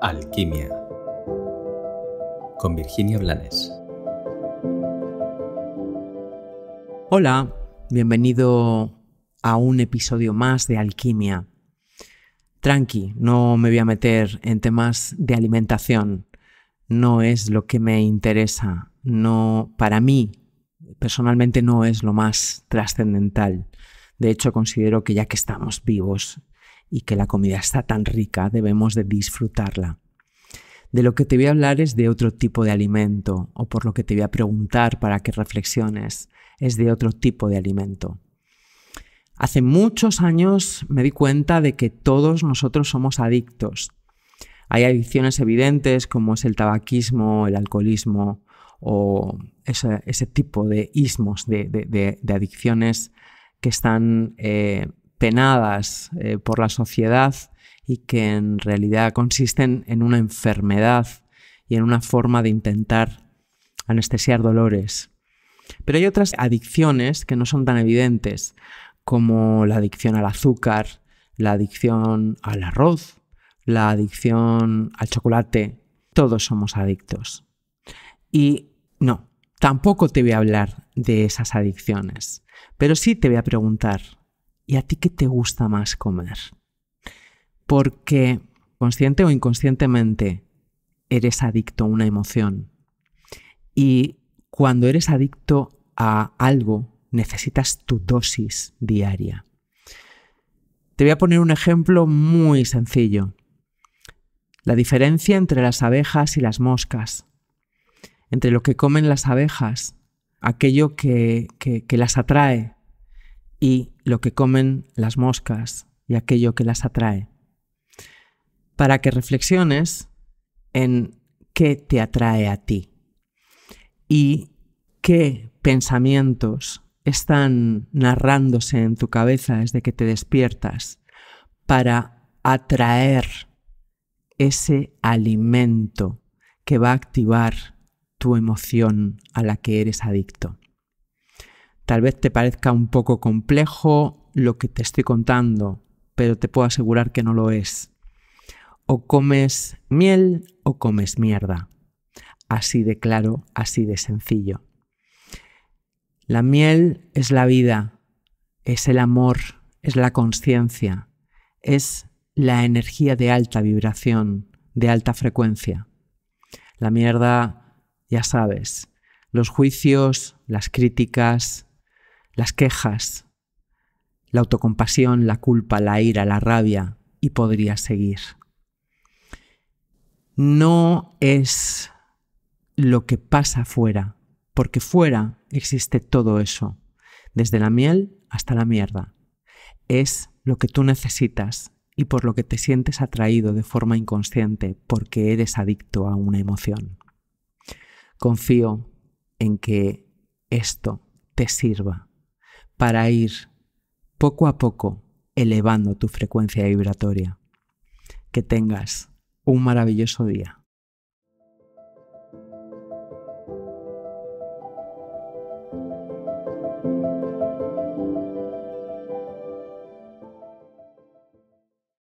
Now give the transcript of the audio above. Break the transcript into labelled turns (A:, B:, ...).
A: Alquimia con Virginia Blanes. Hola, bienvenido a un episodio más de Alquimia. Tranqui, no me voy a meter en temas de alimentación. No es lo que me interesa. No, para mí, personalmente, no es lo más trascendental. De hecho, considero que ya que estamos vivos y que la comida está tan rica, debemos de disfrutarla. De lo que te voy a hablar es de otro tipo de alimento, o por lo que te voy a preguntar para que reflexiones, es de otro tipo de alimento. Hace muchos años me di cuenta de que todos nosotros somos adictos. Hay adicciones evidentes como es el tabaquismo, el alcoholismo o ese, tipo de ismos, de, adicciones que están eh, penadas eh, por la sociedad y que en realidad consisten en una enfermedad y en una forma de intentar anestesiar dolores. Pero hay otras adicciones que no son tan evidentes, como la adicción al azúcar, la adicción al arroz, la adicción al chocolate. Todos somos adictos. Y no, tampoco te voy a hablar de esas adicciones, pero sí te voy a preguntar, ¿Y a ti qué te gusta más comer? Porque consciente o inconscientemente eres adicto a una emoción. Y cuando eres adicto a algo, necesitas tu dosis diaria. Te voy a poner un ejemplo muy sencillo. La diferencia entre las abejas y las moscas. Entre lo que comen las abejas, aquello que, que las atrae, y lo que comen las moscas y aquello que las atrae, para que reflexiones en qué te atrae a ti y qué pensamientos están narrándose en tu cabeza desde que te despiertas para atraer ese alimento que va a activar tu emoción a la que eres adicto. Tal vez te parezca un poco complejo lo que te estoy contando, pero te puedo asegurar que no lo es. O comes miel o comes mierda. Así de claro, así de sencillo. La miel es la vida, es el amor, es la conciencia, es la energía de alta vibración, de alta frecuencia. La mierda, ya sabes, los juicios, las críticas, las quejas, la autocompasión, la culpa, la ira, la rabia y podría seguir. No es lo que pasa fuera, porque fuera existe todo eso, desde la miel hasta la mierda. Es lo que tú necesitas y por lo que te sientes atraído de forma inconsciente porque eres adicto a una emoción. Confío en que esto te sirva para ir poco a poco elevando tu frecuencia vibratoria. Que tengas un maravilloso día.